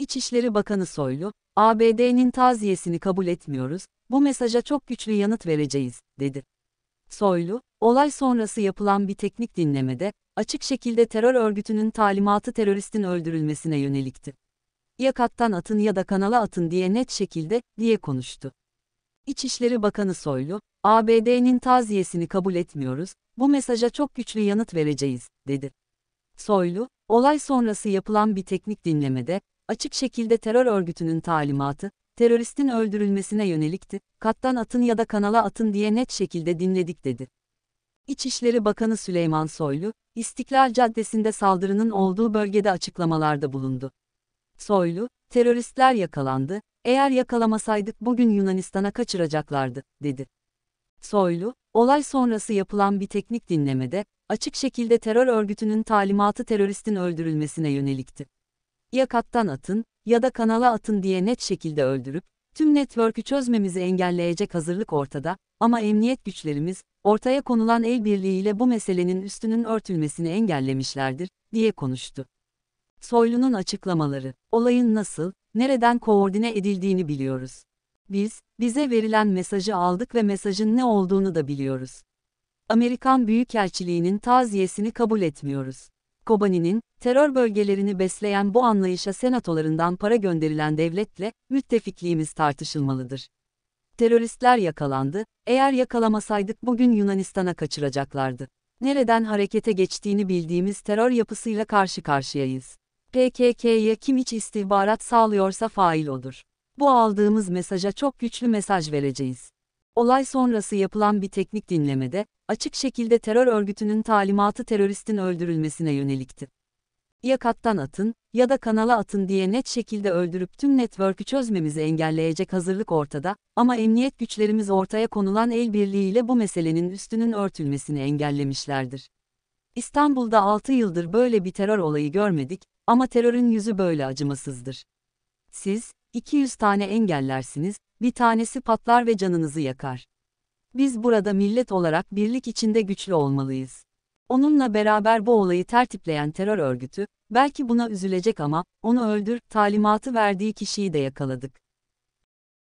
İçişleri Bakanı Soylu, ABD'nin taziyesini kabul etmiyoruz, bu mesaja çok güçlü yanıt vereceğiz, dedi. Soylu, olay sonrası yapılan bir teknik dinlemede, açık şekilde terör örgütünün talimatı teröristin öldürülmesine yönelikti. Ya kattan atın ya da kanala atın diye net şekilde, diye konuştu. İçişleri Bakanı Soylu, ABD'nin taziyesini kabul etmiyoruz, bu mesaja çok güçlü yanıt vereceğiz, dedi. Soylu, olay sonrası yapılan bir teknik dinlemede, açık şekilde terör örgütünün talimatı, teröristin öldürülmesine yönelikti, kattan atın ya da kanala atın diye net şekilde dinledik dedi. İçişleri Bakanı Süleyman Soylu, İstiklal Caddesi'nde saldırının olduğu bölgede açıklamalarda bulundu. Soylu, teröristler yakalandı, eğer yakalamasaydık bugün Yunanistan'a kaçıracaklardı, dedi. Soylu, olay sonrası yapılan bir teknik dinlemede, açık şekilde terör örgütünün talimatı teröristin öldürülmesine yönelikti ya kattan atın, ya da kanala atın diye net şekilde öldürüp, tüm network'ü çözmemizi engelleyecek hazırlık ortada, ama emniyet güçlerimiz, ortaya konulan el birliğiyle bu meselenin üstünün örtülmesini engellemişlerdir, diye konuştu. Soylu'nun açıklamaları, olayın nasıl, nereden koordine edildiğini biliyoruz. Biz, bize verilen mesajı aldık ve mesajın ne olduğunu da biliyoruz. Amerikan Büyükelçiliğinin taziyesini kabul etmiyoruz. Kobani'nin, terör bölgelerini besleyen bu anlayışa senatolarından para gönderilen devletle, müttefikliğimiz tartışılmalıdır. Teröristler yakalandı, eğer yakalamasaydık bugün Yunanistan'a kaçıracaklardı. Nereden harekete geçtiğini bildiğimiz terör yapısıyla karşı karşıyayız. PKK'ya kim iç istihbarat sağlıyorsa fail odur. Bu aldığımız mesaja çok güçlü mesaj vereceğiz. Olay sonrası yapılan bir teknik dinlemede, açık şekilde terör örgütünün talimatı teröristin öldürülmesine yönelikti. Ya kattan atın, ya da kanala atın diye net şekilde öldürüp tüm network'ü çözmemizi engelleyecek hazırlık ortada, ama emniyet güçlerimiz ortaya konulan el birliğiyle bu meselenin üstünün örtülmesini engellemişlerdir. İstanbul'da 6 yıldır böyle bir terör olayı görmedik, ama terörün yüzü böyle acımasızdır. Siz, 200 tane engellersiniz, bir tanesi patlar ve canınızı yakar. Biz burada millet olarak birlik içinde güçlü olmalıyız. Onunla beraber bu olayı tertipleyen terör örgütü, belki buna üzülecek ama, onu öldür, talimatı verdiği kişiyi de yakaladık.